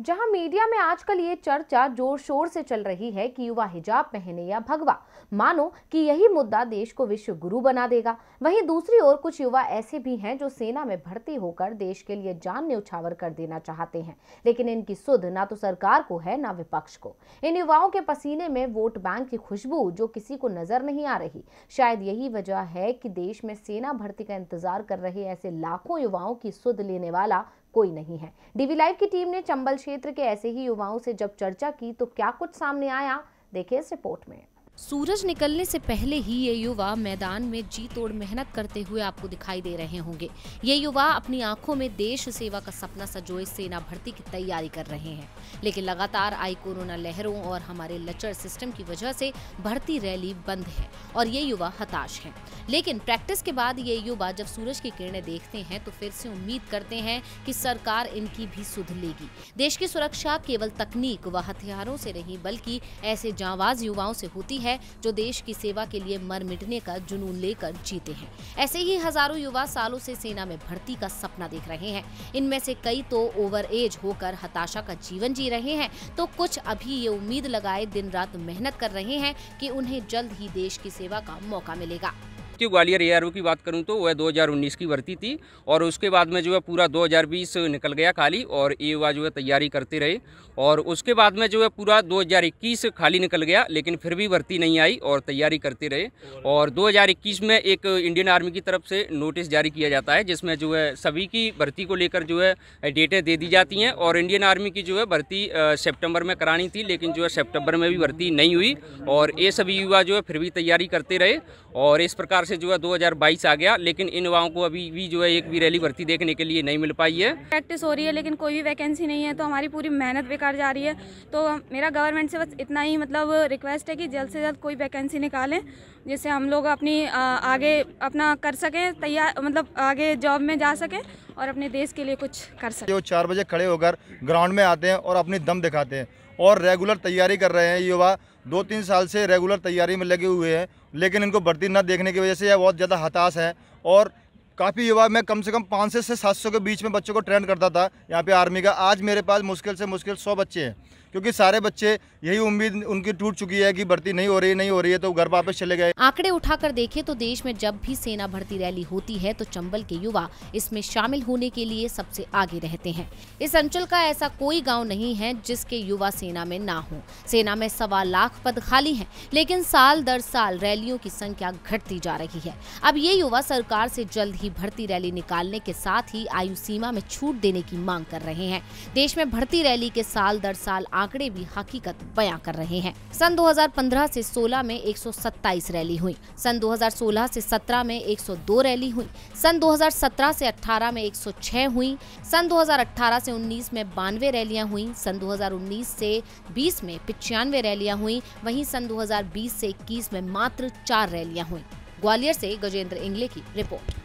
जहां मीडिया में आजकल ये चर्चा जोर शोर से चल रही है कि युवा हिजाब पहने या भगवा मानो कि यही मुद्दा देश को विश्व गुरु बना देगा वहीं दूसरी ओर कुछ युवा ऐसे भी हैं जो सेना में भर्ती होकर देश के लिए जान उछावर कर देना चाहते हैं लेकिन इनकी सुध ना तो सरकार को है ना विपक्ष को इन युवाओं के पसीने में वोट बैंक की खुशबू जो किसी को नजर नहीं आ रही शायद यही वजह है कि देश में सेना भर्ती का इंतजार कर रहे ऐसे लाखों युवाओं की सुध लेने वाला कोई नहीं है डीवी लाइव की टीम ने चंबल क्षेत्र के ऐसे ही युवाओं से जब चर्चा की तो क्या कुछ सामने आया देखिए इस रिपोर्ट में सूरज निकलने से पहले ही ये युवा मैदान में जी तोड़ मेहनत करते हुए आपको दिखाई दे रहे होंगे ये युवा अपनी आंखों में देश सेवा का सपना सजोए सेना भर्ती की तैयारी कर रहे हैं लेकिन लगातार आई कोरोना लहरों और हमारे लचर सिस्टम की वजह से भर्ती रैली बंद है और ये युवा हताश है लेकिन प्रैक्टिस के बाद ये युवा जब सूरज की किरणें देखते हैं तो फिर से उम्मीद करते हैं की सरकार इनकी भी सुध लेगी देश की सुरक्षा केवल तकनीक व हथियारों से नहीं बल्कि ऐसे जावाज युवाओं से होती है जो देश की सेवा के लिए मर मिटने का जुनून लेकर जीते हैं ऐसे ही हजारों युवा सालों से सेना में भर्ती का सपना देख रहे हैं इनमें से कई तो ओवर एज होकर हताशा का जीवन जी रहे हैं तो कुछ अभी ये उम्मीद लगाए दिन रात मेहनत कर रहे हैं कि उन्हें जल्द ही देश की सेवा का मौका मिलेगा भर्ती ग्वालियर ए की बात करूँ तो वह दो की भर्ती थी और उसके बाद में जो है पूरा दो निकल गया खाली और ए जो है तैयारी करते रहे और उसके बाद में जो है पूरा दो खाली निकल गया लेकिन फिर भी भर्ती नहीं आई और तैयारी करते रहे और 2021 में एक इंडियन आर्मी की तरफ से नोटिस जारी किया जाता है जिसमें जो है सभी की भर्ती को लेकर जो है डेटें दे दी जाती हैं और इंडियन आर्मी की जो है भर्ती सेप्टेम्बर में करानी थी लेकिन जो है सेप्टेम्बर में भी भर्ती नहीं हुई और ये सभी युवा जो है फिर भी तैयारी करते रहे और इस प्रकार से जो है 2022 आ गया लेकिन इन युवाओं को अभी भी जो है एक भी रैली भर्ती देखने के लिए नहीं मिल पाई है प्रैक्टिस हो रही है लेकिन कोई भी वैकेंसी नहीं है तो हमारी पूरी मेहनत बेकार जा रही है तो मेरा गवर्नमेंट से बस इतना ही मतलब रिक्वेस्ट है कि जल्द से जल्द कोई वैकेंसी निकालें जिससे हम लोग अपनी आगे अपना कर सकें तैयार मतलब आगे जॉब में जा सकें और अपने देश के लिए कुछ कर सकें जो चार बजे खड़े होकर ग्राउंड में आते हैं और अपनी दम दिखाते हैं और रेगुलर तैयारी कर रहे हैं युवा दो तीन साल से रेगुलर तैयारी में लगे हुए हैं लेकिन इनको बढ़ती न देखने की वजह से यह बहुत ज़्यादा हताश है और काफ़ी युवा मैं कम से कम पाँच से सात सौ के बीच में बच्चों को ट्रेंड करता था यहाँ पे आर्मी का आज मेरे पास मुश्किल से मुश्किल सौ बच्चे हैं क्योंकि सारे बच्चे यही उम्मीद उनकी टूट चुकी है कि भर्ती नहीं हो रही नहीं हो रही है तो घर वापस चले गए आंकड़े उठाकर देखें तो देश में जब भी सेना भर्ती रैली होती है तो चंबल के युवा इसमें शामिल होने के लिए सबसे आगे रहते हैं इस अंचल का ऐसा कोई गाँव नहीं है जिसके युवा सेना में ना हो सेना में सवा लाख पद खाली है लेकिन साल दर साल रैलियों की संख्या घटती जा रही है अब ये युवा सरकार से जल्द ही भर्ती रैली निकालने के साथ ही आयु सीमा में छूट देने की मांग कर रहे हैं देश में भर्ती रैली के साल दर साल आंकड़े भी हकीकत बयां कर रहे हैं सन 2015 से 16 में 127 रैली हुई सन 2016 से 17 में 102 रैली हुई सन 2017 से 18 में 106 हुई सन 2018 से 19 में बानवे रैलियां हुई सन 2019 से 20 में पिचानवे रैलियां हुई वहीं सन 2020 से 21 में मात्र चार रैलियां हुई ग्वालियर से गजेंद्र इंगले की रिपोर्ट